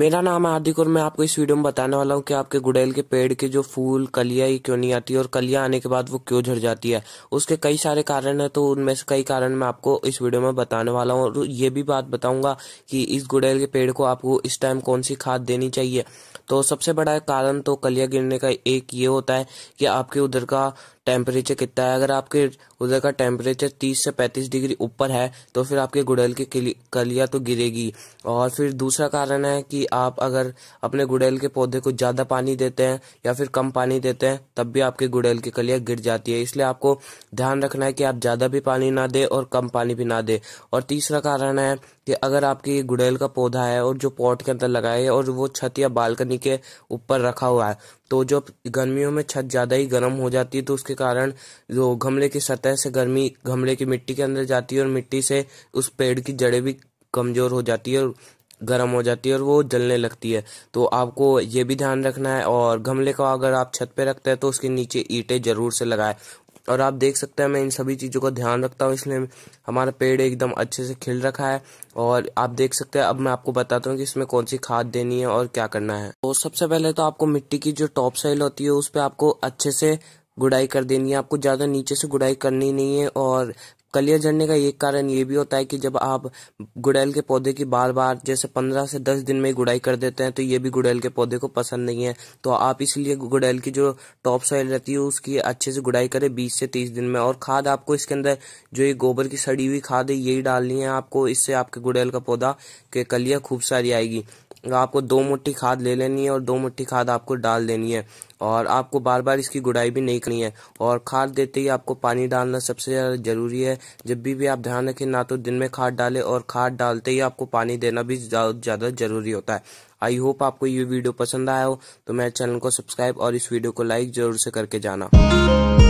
मेरा नाम है हार्दिक और मैं आपको इस वीडियो में बताने वाला हूँ कि आपके गुड़ैल के पेड़ के जो फूल कलिया ही क्यों नहीं आती और कलिया आने के बाद वो क्यों झड़ जाती है उसके कई सारे कारण हैं तो उनमें से कई कारण मैं आपको इस वीडियो में बताने वाला हूँ और ये भी बात बताऊंगा कि इस गुड़ैल के पेड़ को आपको इस टाइम कौन सी खाद देनी चाहिए तो सबसे बड़ा कारण तो कलिया गिरने का एक ये होता है कि आपके उधर का टेम्परेचर कितना है अगर आपके उधर का टेम्परेचर 30 से 35 डिग्री ऊपर है तो फिर आपके गुड़ैल की कलिया तो गिरेगी और फिर दूसरा कारण है कि आप अगर अपने गुड़ैल के पौधे को ज़्यादा पानी देते हैं या फिर कम पानी देते हैं तब भी आपके गुड़ैल की कलियाँ गिर जाती है इसलिए आपको ध्यान रखना है कि आप ज़्यादा भी पानी ना दें और कम पानी भी ना दें और तीसरा कारण है कि अगर आपके गुड़ैल का पौधा है और जो पॉट के अंदर लगाए और वो छत या बालकनी के ऊपर रखा हुआ है तो जब गर्मियों में छत ज़्यादा ही गर्म हो जाती है तो उसके कारण जो गमले की सतह से गर्मी गमले की मिट्टी के अंदर जाती है और मिट्टी से उस पेड़ की जड़ें भी कमज़ोर हो जाती है और गर्म हो जाती है और वो जलने लगती है तो आपको ये भी ध्यान रखना है और गमले को अगर आप छत पे रखते हैं तो उसके नीचे ईंटें जरूर से लगाएं और आप देख सकते हैं मैं इन सभी चीज़ों का ध्यान रखता हूँ इसलिए हमारा पेड़ एकदम अच्छे से खिल रखा है और आप देख सकते हैं अब मैं आपको बताता हूँ कि इसमें कौन सी खाद देनी है और क्या करना है तो सबसे पहले तो आपको मिट्टी की जो टॉप साइल होती है उस पर आपको अच्छे से गुड़ाई कर देनी है आपको ज़्यादा नीचे से गुड़ाई करनी नहीं है और कलिया झड़ने का एक कारण ये भी होता है कि जब आप गुड़ैल के पौधे की बार बार जैसे पंद्रह से दस दिन में गुड़ाई कर देते हैं तो ये भी गुड़ैल के पौधे को पसंद नहीं है तो आप इसलिए गुड़ैल की जो टॉप सॉइल रहती है उसकी अच्छे से गुड़ाई करें बीस से तीस दिन में और खाद आपको इसके अंदर जो ये गोबर की सड़ी हुई खाद है यही डालनी है आपको इससे आपके गुड़ैल का पौधा के कलिया खूब सारी आएगी आपको दो मुट्ठी खाद ले लेनी है और दो मुट्ठी खाद आपको डाल देनी है और आपको बार बार इसकी गुड़ाई भी नहीं करनी है और खाद देते ही आपको पानी डालना सबसे ज़्यादा ज़रूरी है जब भी भी आप ध्यान रखें ना तो दिन में खाद डालें और खाद डालते ही आपको पानी देना भी ज़्यादा ज़रूरी होता है आई होप आपको ये वीडियो पसंद आया हो तो मेरे चैनल को सब्सक्राइब और इस वीडियो को लाइक ज़रूर से करके जाना